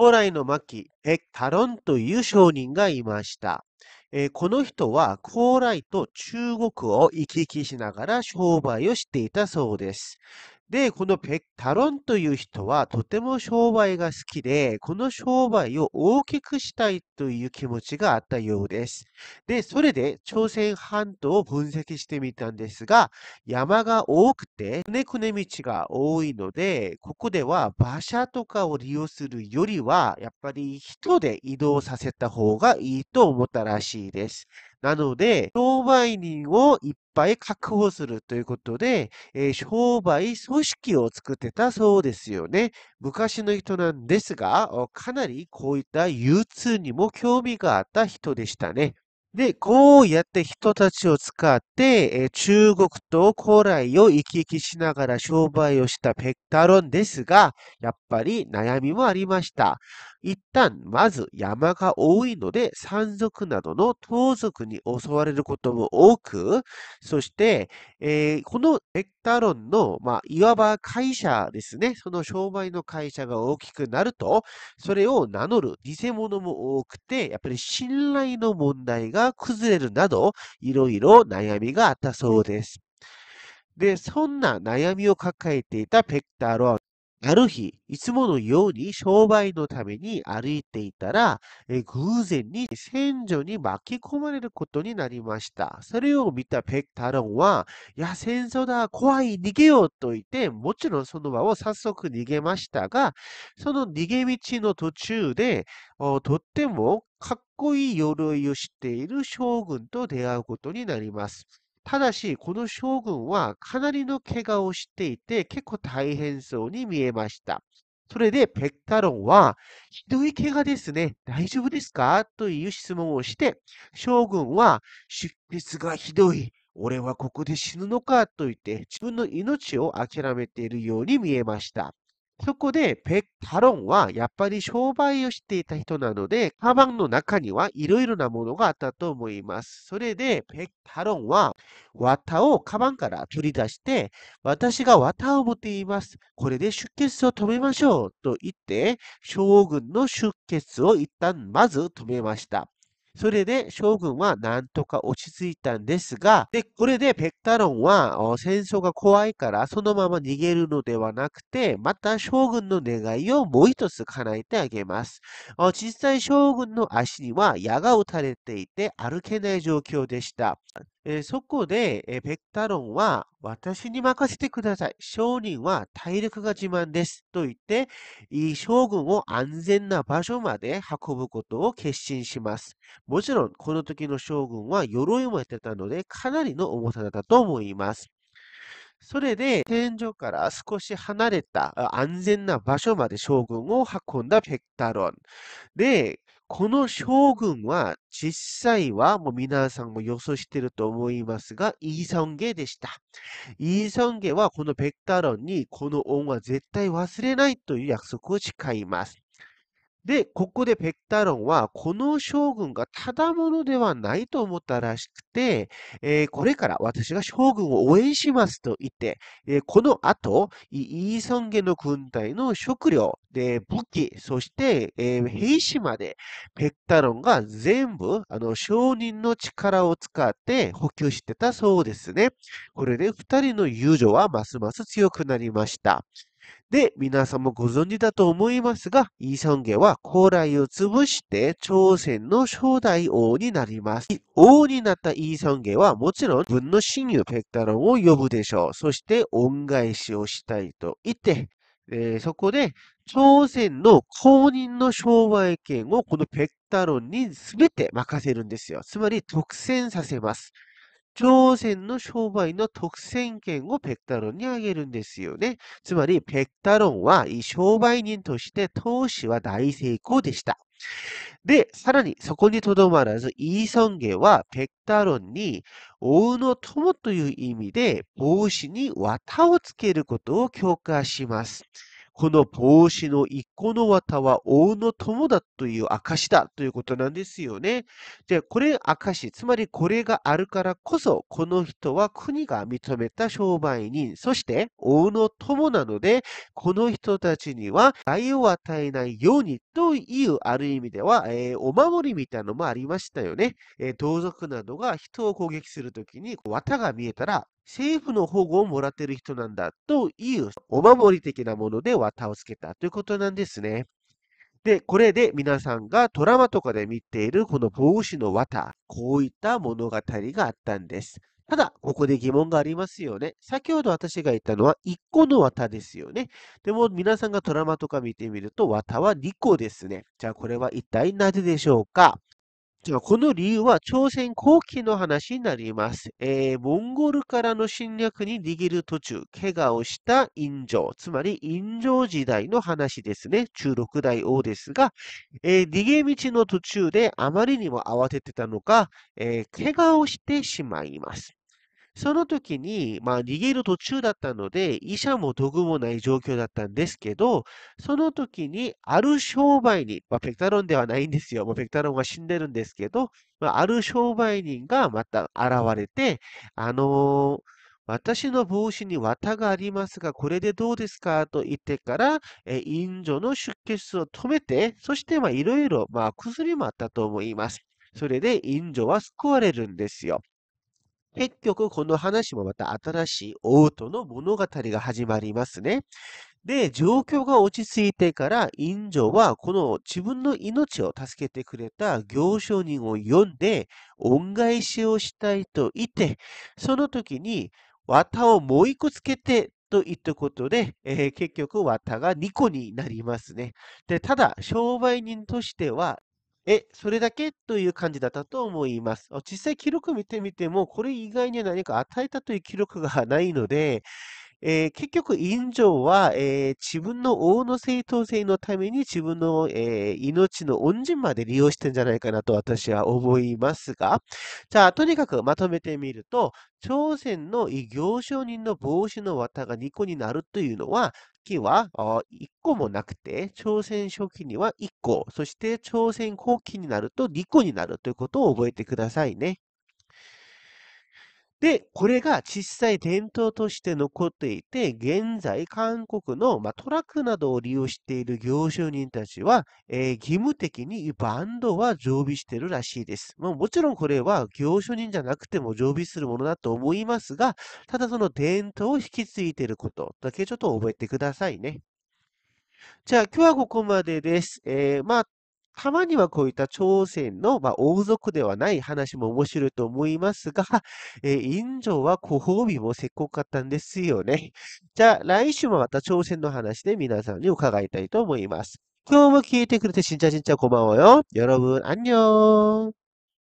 高麗の巻、ッタロンという商人がいました。えこの人は高麗と中国を行き来しながら商売をしていたそうです。で、このペッタロンという人はとても商売が好きで、この商売を大きくしたいという気持ちがあったようです。で、それで朝鮮半島を分析してみたんですが、山が多くて、くねくね道が多いので、ここでは馬車とかを利用するよりは、やっぱり人で移動させた方がいいと思ったらしいです。なので、商売人をいっぱい確保するということで、えー、商売組織を作ってたそうですよね。昔の人なんですが、かなりこういった流通にも興味があった人でしたね。で、こうやって人たちを使って、え中国と古来を行き来しながら商売をしたペクタロンですが、やっぱり悩みもありました。一旦、まず山が多いので、山賊などの盗賊に襲われることも多く、そして、えー、このペクタロンの、まあ、いわば会社ですね、その商売の会社が大きくなると、それを名乗る偽物も多くて、やっぱり信頼の問題が崩れるなど、いろいろ悩みがあったそうです。で、そんな悩みを抱えていたペクタロン。ある日、いつものように商売のために歩いていたら、え偶然に戦場に巻き込まれることになりました。それを見たペクタロンは、いや、戦争だ、怖い、逃げようと言って、もちろんその場を早速逃げましたが、その逃げ道の途中で、とってもかっこいい鎧をしている将軍と出会うことになります。ただし、この将軍はかなりの怪我をしていて、結構大変そうに見えました。それで、ペッタロンは、ひどい怪我ですね。大丈夫ですかという質問をして、将軍は、出血がひどい。俺はここで死ぬのかと言って、自分の命を諦めているように見えました。そこで、ペッタロンはやっぱり商売をしていた人なので、カバンの中にはいろいろなものがあったと思います。それで、ペッタロンは綿をカバンから取り出して、私が綿を持っています。これで出血を止めましょうと言って、将軍の出血を一旦まず止めました。それで将軍はなんとか落ち着いたんですが、で、これでペクタロンは戦争が怖いからそのまま逃げるのではなくて、また将軍の願いをもう一つ叶えてあげます。実際将軍の足には矢が打たれていて歩けない状況でした。えー、そこで、えー、ペクタロンは私に任せてください。商人は体力が自慢です。と言って、いい将軍を安全な場所まで運ぶことを決心します。もちろん、この時の将軍は鎧もやってたので、かなりの重さだったと思います。それで天井から少し離れた安全な場所まで将軍を運んだペクタロン。で、この将軍は実際はもう皆さんも予想してると思いますが、イーソンゲでした。イーソンゲはこのペクタロンにこの恩は絶対忘れないという約束を誓います。で、ここでペクタロンは、この将軍がただものではないと思ったらしくて、えー、これから私が将軍を応援しますと言って、えー、この後、イーソン家の軍隊の食料、で武器、そして、えー、兵士まで、ペクタロンが全部、あの、商人の力を使って補給してたそうですね。これで二人の友情はますます強くなりました。で、皆さんもご存知だと思いますが、イーソンゲは高麗を潰して朝鮮の初代王になります。王になったイーソンゲはもちろん自分の親友ペクタロンを呼ぶでしょう。そして恩返しをしたいと言って、えー、そこで朝鮮の公認の商売権をこのペクタロンに全て任せるんですよ。つまり独占させます。朝鮮の商売の特選権をペクタロにあげるんですよね。つまり、ペクタロンは商売人として投資は大成功でした。で、さらにそこにとどまらず、イーソンゲはペクタロンに、王の友という意味で、帽子に綿をつけることを強化します。この帽子の一個の綿は王の友だという証だということなんですよね。で、これ証、つまりこれがあるからこそ、この人は国が認めた商売人、そして王の友なので、この人たちには害を与えないようにという、ある意味では、えー、お守りみたいなのもありましたよね。えー、盗賊などが人を攻撃するときに、綿が見えたら、政府の保護をもらってる人なんだという、お守り的なもので綿をつけたということなんですね。で、これで皆さんがドラマとかで見ているこの帽子の綿、こういった物語があったんです。ただ、ここで疑問がありますよね。先ほど私が言ったのは1個の綿ですよね。でも皆さんがドラマとか見てみると、綿は2個ですね。じゃあこれは一体なぜでしょうかじゃあこの理由は朝鮮後期の話になります。えー、モンゴルからの侵略に逃げる途中、怪我をした陰城、つまり陰城時代の話ですね。中六代王ですが、えー、逃げ道の途中であまりにも慌ててたのか、えー、怪我をしてしまいます。その時に、まあ、逃げる途中だったので、医者も道具もない状況だったんですけど、その時に、ある商売人、まあ、ペクタロンではないんですよ。もうペクタロンは死んでるんですけど、まあ、ある商売人がまた現れて、あのー私の帽子に綿がありますが、これでどうですかと言ってから、えー、女の出血を止めて、そしていろいろ薬もあったと思います。それで院女は救われるんですよ。結局、この話もまた新しいオウトの物語が始まりますね。で、状況が落ち着いてから、陰女はこの自分の命を助けてくれた行商人を呼んで、恩返しをしたいと言って、その時に、綿をもう一個つけてと言ったことで、えー、結局綿が2個になりますね。で、ただ、商売人としてはえ、それだけという感じだったと思います。実際記録見てみても、これ以外には何か与えたという記録がないので、えー、結局、院長は、えー、自分の王の正当性のために自分の、えー、命の恩人まで利用してんじゃないかなと私は思いますが、じゃあ、とにかくまとめてみると、朝鮮の異行商人の帽子の綿が2個になるというのは、木は1個もなくて、朝鮮初期には1個、そして朝鮮後期になると2個になるということを覚えてくださいね。で、これが実際伝統として残っていて、現在韓国の、まトラックなどを利用している業種人たちは、えー、義務的にバンドは常備してるらしいです。まあ、もちろんこれは業種人じゃなくても常備するものだと思いますが、ただその伝統を引き継いでいることだけちょっと覚えてくださいね。じゃあ今日はここまでです。えー、まあたまにはこういった朝鮮の、まあ、王族ではない話も面白いと思いますが、えー、員長はご褒美もせっこかったんですよね。じゃあ、来週もまた朝鮮の話で皆さんに伺いたいと思います。今日も聞いてくれてしんちちゃ진짜진짜고마워요여러분안녕